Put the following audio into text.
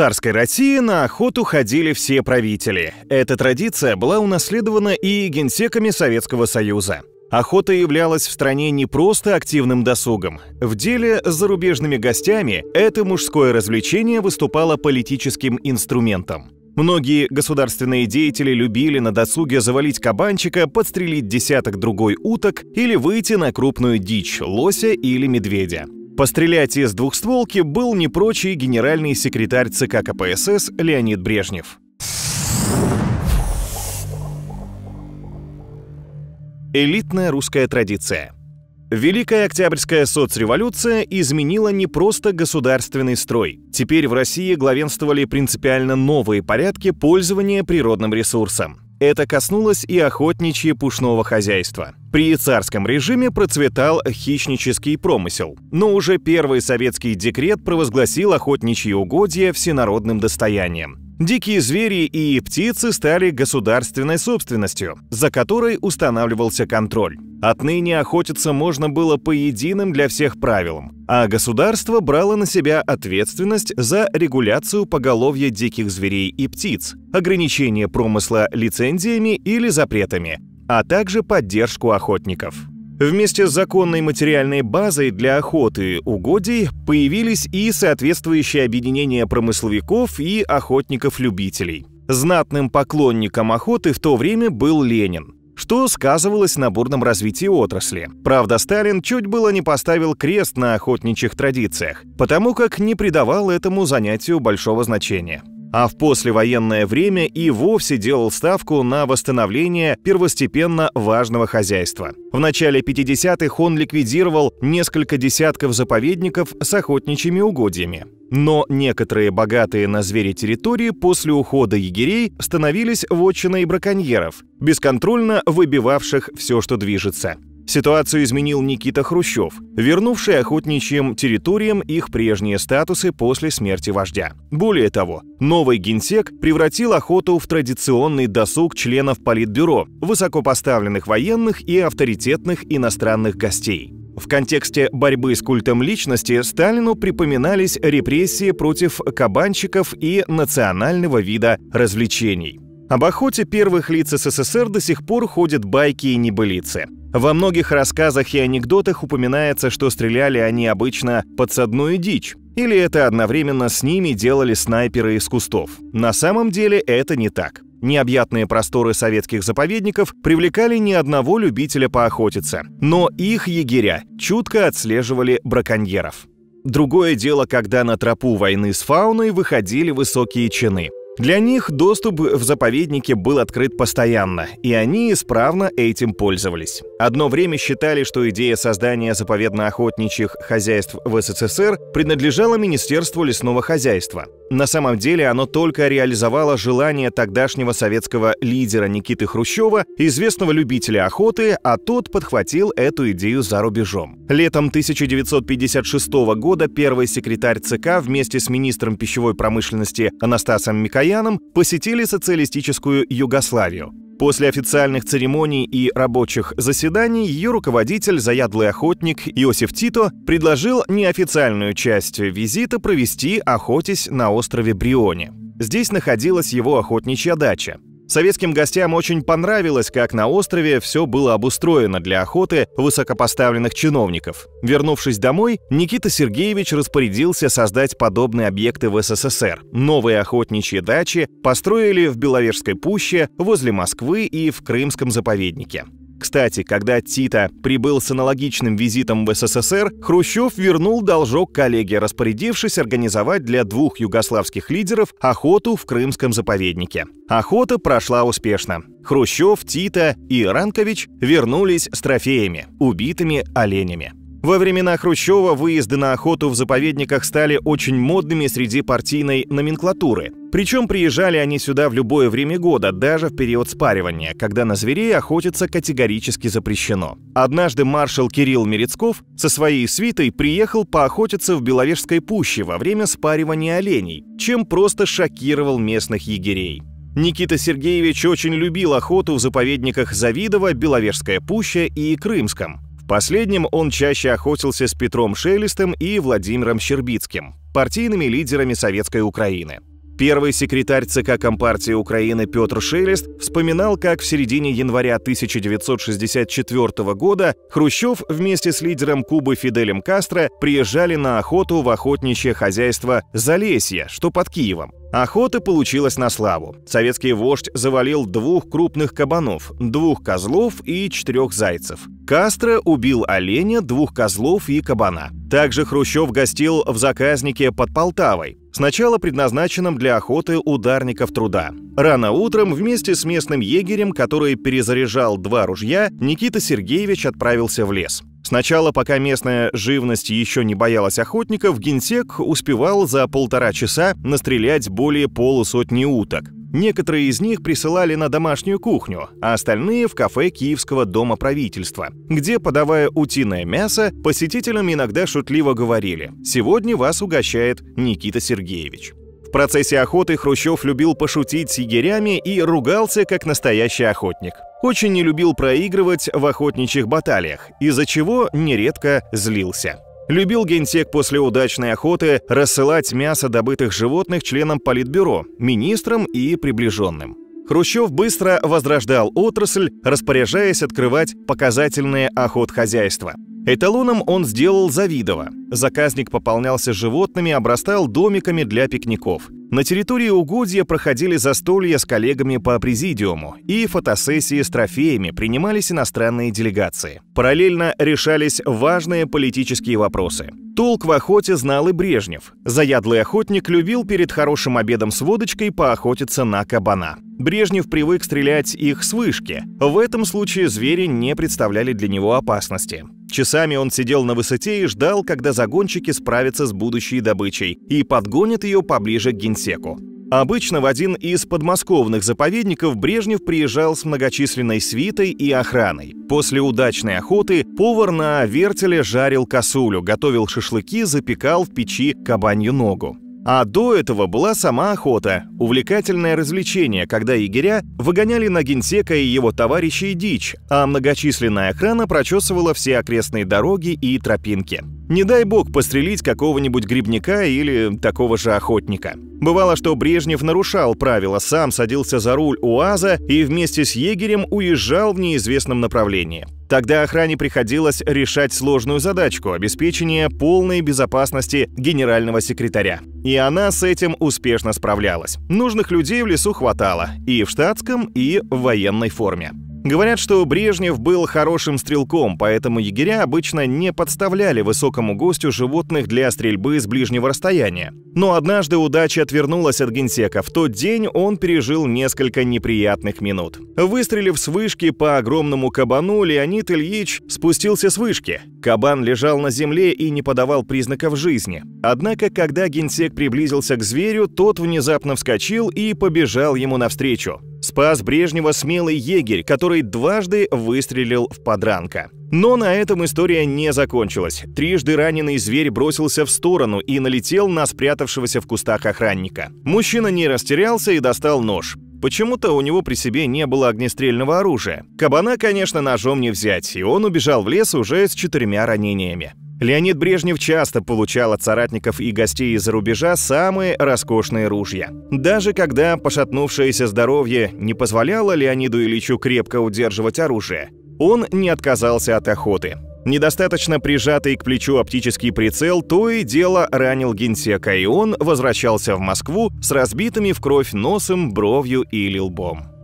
царской России на охоту ходили все правители. Эта традиция была унаследована и генсеками Советского Союза. Охота являлась в стране не просто активным досугом. В деле с зарубежными гостями это мужское развлечение выступало политическим инструментом. Многие государственные деятели любили на досуге завалить кабанчика, подстрелить десяток другой уток или выйти на крупную дичь – лося или медведя пострелять из двухстволки был не прочий генеральный секретарь ЦК КПСС Леонид Брежнев. Элитная русская традиция. Великая Октябрьская соцреволюция изменила не просто государственный строй. Теперь в России главенствовали принципиально новые порядки пользования природным ресурсом. Это коснулось и охотничье пушного хозяйства. При царском режиме процветал хищнический промысел, но уже первый советский декрет провозгласил охотничьи угодья всенародным достоянием. Дикие звери и птицы стали государственной собственностью, за которой устанавливался контроль. Отныне охотиться можно было по единым для всех правилам, а государство брало на себя ответственность за регуляцию поголовья диких зверей и птиц, ограничение промысла лицензиями или запретами, а также поддержку охотников. Вместе с законной материальной базой для охоты угодий появились и соответствующие объединения промысловиков и охотников-любителей. Знатным поклонником охоты в то время был Ленин что сказывалось на бурном развитии отрасли. Правда, Сталин чуть было не поставил крест на охотничьих традициях, потому как не придавал этому занятию большого значения а в послевоенное время и вовсе делал ставку на восстановление первостепенно важного хозяйства. В начале 50-х он ликвидировал несколько десятков заповедников с охотничьими угодьями. Но некоторые богатые на звери территории после ухода егерей становились вотчиной браконьеров, бесконтрольно выбивавших все, что движется. Ситуацию изменил Никита Хрущев, вернувший охотничьим территориям их прежние статусы после смерти вождя. Более того, новый генсек превратил охоту в традиционный досуг членов Политбюро, высокопоставленных военных и авторитетных иностранных гостей. В контексте борьбы с культом личности Сталину припоминались репрессии против кабанчиков и национального вида развлечений. Об охоте первых лиц СССР до сих пор ходят байки и небылицы. Во многих рассказах и анекдотах упоминается, что стреляли они обычно подсадную дичь, или это одновременно с ними делали снайперы из кустов. На самом деле это не так. Необъятные просторы советских заповедников привлекали ни одного любителя поохотиться, но их егеря чутко отслеживали браконьеров. Другое дело, когда на тропу войны с фауной выходили высокие чины – для них доступ в заповеднике был открыт постоянно, и они исправно этим пользовались. Одно время считали, что идея создания заповедно-охотничьих хозяйств в СССР принадлежала Министерству лесного хозяйства. На самом деле оно только реализовало желание тогдашнего советского лидера Никиты Хрущева, известного любителя охоты, а тот подхватил эту идею за рубежом. Летом 1956 года первый секретарь ЦК вместе с министром пищевой промышленности Анастасом Микояном Микояном посетили социалистическую Югославию. После официальных церемоний и рабочих заседаний ее руководитель, заядлый охотник Иосиф Тито, предложил неофициальную часть визита провести, охотясь на острове Брионе. Здесь находилась его охотничья дача. Советским гостям очень понравилось, как на острове все было обустроено для охоты высокопоставленных чиновников. Вернувшись домой, Никита Сергеевич распорядился создать подобные объекты в СССР. Новые охотничьи дачи построили в Беловежской пуще, возле Москвы и в Крымском заповеднике. Кстати, когда Тита прибыл с аналогичным визитом в СССР, Хрущев вернул должок коллеге, распорядившись организовать для двух югославских лидеров охоту в Крымском заповеднике. Охота прошла успешно. Хрущев, Тита и Ранкович вернулись с трофеями – убитыми оленями. Во времена Хрущева выезды на охоту в заповедниках стали очень модными среди партийной номенклатуры. Причем приезжали они сюда в любое время года, даже в период спаривания, когда на зверей охотиться категорически запрещено. Однажды маршал Кирилл Мерецков со своей свитой приехал поохотиться в Беловежской пуще во время спаривания оленей, чем просто шокировал местных егерей. Никита Сергеевич очень любил охоту в заповедниках Завидово, Беловежская пуща и Крымском. В последнем он чаще охотился с Петром Шелестом и Владимиром Щербицким, партийными лидерами советской Украины. Первый секретарь ЦК Компартии Украины Петр Шелест вспоминал, как в середине января 1964 года Хрущев вместе с лидером Кубы Фиделем Кастро приезжали на охоту в охотничье хозяйство Залесье, что под Киевом. Охота получилась на славу. Советский вождь завалил двух крупных кабанов, двух козлов и четырех зайцев. Кастро убил оленя, двух козлов и кабана. Также Хрущев гостил в заказнике под Полтавой, сначала предназначенном для охоты ударников труда. Рано утром вместе с местным егерем, который перезаряжал два ружья, Никита Сергеевич отправился в лес. Сначала, пока местная живность еще не боялась охотников, генсек успевал за полтора часа настрелять более полусотни уток. Некоторые из них присылали на домашнюю кухню, а остальные в кафе Киевского дома правительства, где, подавая утиное мясо, посетителям иногда шутливо говорили «Сегодня вас угощает Никита Сергеевич». В процессе охоты Хрущев любил пошутить с егерями и ругался как настоящий охотник. Очень не любил проигрывать в охотничьих баталиях, из-за чего нередко злился. Любил генсек после удачной охоты рассылать мясо добытых животных членам политбюро, министрам и приближенным. Хрущев быстро возрождал отрасль, распоряжаясь открывать показательные охотхозяйства. Эталоном он сделал Завидово. Заказник пополнялся животными, обрастал домиками для пикников. На территории угодья проходили застолья с коллегами по президиуму и фотосессии с трофеями принимались иностранные делегации. Параллельно решались важные политические вопросы. Толк в охоте знал и Брежнев. Заядлый охотник любил перед хорошим обедом с водочкой поохотиться на кабана. Брежнев привык стрелять их с вышки. В этом случае звери не представляли для него опасности. Часами он сидел на высоте и ждал, когда загонщики справятся с будущей добычей и подгонят ее поближе к генсеку. Обычно в один из подмосковных заповедников Брежнев приезжал с многочисленной свитой и охраной. После удачной охоты повар на вертеле жарил косулю, готовил шашлыки, запекал в печи кабанью ногу. А до этого была сама охота, увлекательное развлечение, когда егеря выгоняли на генсека и его товарищей дичь, а многочисленная охрана прочесывала все окрестные дороги и тропинки. Не дай бог пострелить какого-нибудь грибника или такого же охотника. Бывало, что Брежнев нарушал правила, сам садился за руль УАЗа и вместе с егерем уезжал в неизвестном направлении. Тогда охране приходилось решать сложную задачку – обеспечение полной безопасности генерального секретаря. И она с этим успешно справлялась. Нужных людей в лесу хватало – и в штатском, и в военной форме. Говорят, что Брежнев был хорошим стрелком, поэтому егеря обычно не подставляли высокому гостю животных для стрельбы с ближнего расстояния. Но однажды удача отвернулась от генсека. В тот день он пережил несколько неприятных минут. Выстрелив с вышки по огромному кабану, Леонид Ильич спустился с вышки. Кабан лежал на земле и не подавал признаков жизни. Однако, когда генсек приблизился к зверю, тот внезапно вскочил и побежал ему навстречу. Спас Брежнева смелый егерь, который дважды выстрелил в подранка. Но на этом история не закончилась. Трижды раненый зверь бросился в сторону и налетел на спрятавшегося в кустах охранника. Мужчина не растерялся и достал нож. Почему-то у него при себе не было огнестрельного оружия. Кабана, конечно, ножом не взять, и он убежал в лес уже с четырьмя ранениями. Леонид Брежнев часто получал от соратников и гостей из-за рубежа самые роскошные ружья. Даже когда пошатнувшееся здоровье не позволяло Леониду Ильичу крепко удерживать оружие, он не отказался от охоты. Недостаточно прижатый к плечу оптический прицел то и дело ранил генсека, и он возвращался в Москву с разбитыми в кровь носом, бровью или лбом.